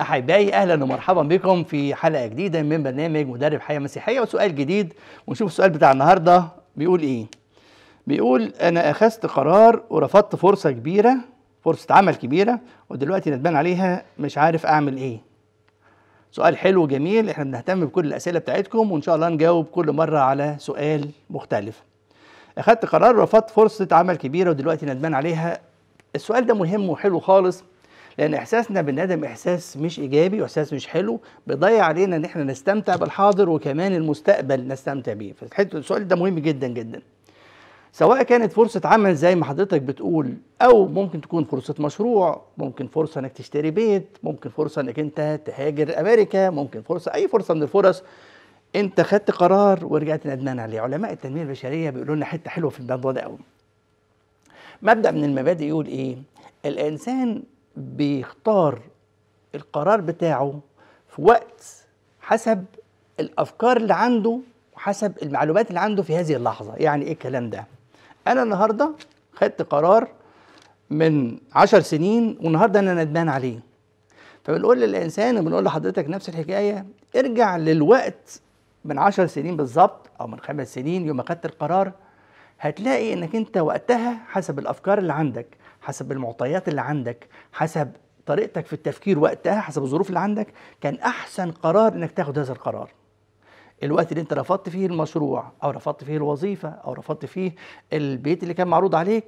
احبائي اهلا ومرحبا بكم في حلقه جديده من برنامج مدرب حياه مسيحيه وسؤال جديد ونشوف السؤال بتاع النهارده بيقول ايه بيقول انا اخذت قرار ورفضت فرصه كبيره فرصه عمل كبيره ودلوقتي ندمان عليها مش عارف اعمل ايه سؤال حلو جميل احنا بنهتم بكل الاسئله بتاعتكم وان شاء الله نجاوب كل مره على سؤال مختلف اخذت قرار ورفضت فرصه عمل كبيره ودلوقتي ندمان عليها السؤال ده مهم وحلو خالص لان احساسنا بالندم احساس مش ايجابي واحساس مش حلو بيضيع علينا ان احنا نستمتع بالحاضر وكمان المستقبل نستمتع بيه فالحته السؤال ده مهم جدا جدا سواء كانت فرصة عمل زي ما حضرتك بتقول أو ممكن تكون فرصة مشروع ممكن فرصة إنك تشتري بيت ممكن فرصة إنك أنت تهاجر أمريكا ممكن فرصة أي فرصة من الفرص أنت خدت قرار ورجعت ندمان عليه علماء التنمية البشرية بيقولوا لنا حتة حلوة في الموضوع ده قوي مبدأ من المبادئ يقول إيه الإنسان بيختار القرار بتاعه في وقت حسب الافكار اللي عنده وحسب المعلومات اللي عنده في هذه اللحظه يعني ايه الكلام ده انا النهارده خدت قرار من عشر سنين والنهارده انا ندمان عليه فبنقول للانسان وبنقول لحضرتك نفس الحكايه ارجع للوقت من عشر سنين بالظبط او من خمس سنين يوم ما خدت القرار هتلاقي انك انت وقتها حسب الافكار اللي عندك حسب المعطيات اللي عندك حسب طريقتك في التفكير وقتها حسب الظروف اللي عندك كان احسن قرار انك تاخد هذا القرار الوقت اللي انت رفضت فيه المشروع او رفضت فيه الوظيفه او رفضت فيه البيت اللي كان معروض عليك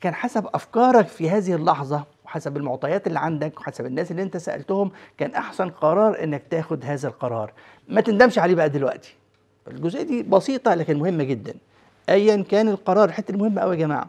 كان حسب افكارك في هذه اللحظه وحسب المعطيات اللي عندك وحسب الناس اللي انت سالتهم كان احسن قرار انك تاخد هذا القرار ما تندمش عليه بقى دلوقتي الجزئيه دي بسيطه لكن مهمه جدا ايا كان القرار الحته المهمه قوي يا جماعه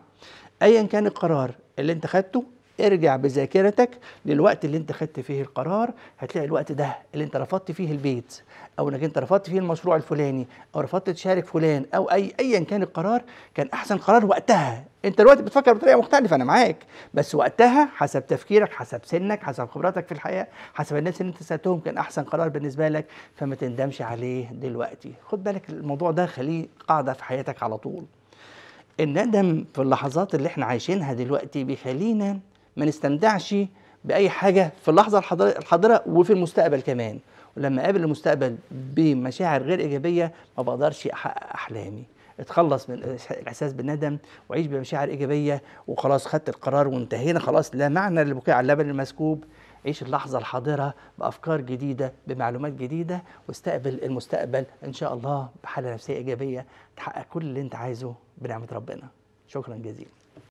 ايا كان القرار اللي انت خدته ارجع بذاكرتك للوقت اللي انت خدت فيه القرار هتلاقي الوقت ده اللي انت رفضت فيه البيت او انك انت رفضت فيه المشروع الفلاني او رفضت تشارك فلان او اي ايا كان القرار كان احسن قرار وقتها انت دلوقتي بتفكر بطريقه مختلفه انا معاك بس وقتها حسب تفكيرك حسب سنك حسب خبراتك في الحياه حسب الناس اللي انت سالتهم كان احسن قرار بالنسبه لك فما تندمش عليه دلوقتي خد بالك الموضوع ده خليه قاعده في حياتك على طول الندم في اللحظات اللي احنا عايشينها دلوقتي بيخلينا ما نستمتعش باي حاجه في اللحظه الحاضره وفي المستقبل كمان ولما اقابل المستقبل بمشاعر غير ايجابيه ما بقدرش احقق احلامي اتخلص من الاحساس بالندم وعيش بمشاعر ايجابيه وخلاص خدت القرار وانتهينا خلاص لا معنى للبكاء على اللبن المسكوب عيش اللحظة الحاضرة بأفكار جديدة بمعلومات جديدة واستقبل المستقبل إن شاء الله بحالة نفسية إيجابية تحقق كل اللي أنت عايزه بنعمة ربنا شكرا جزيلا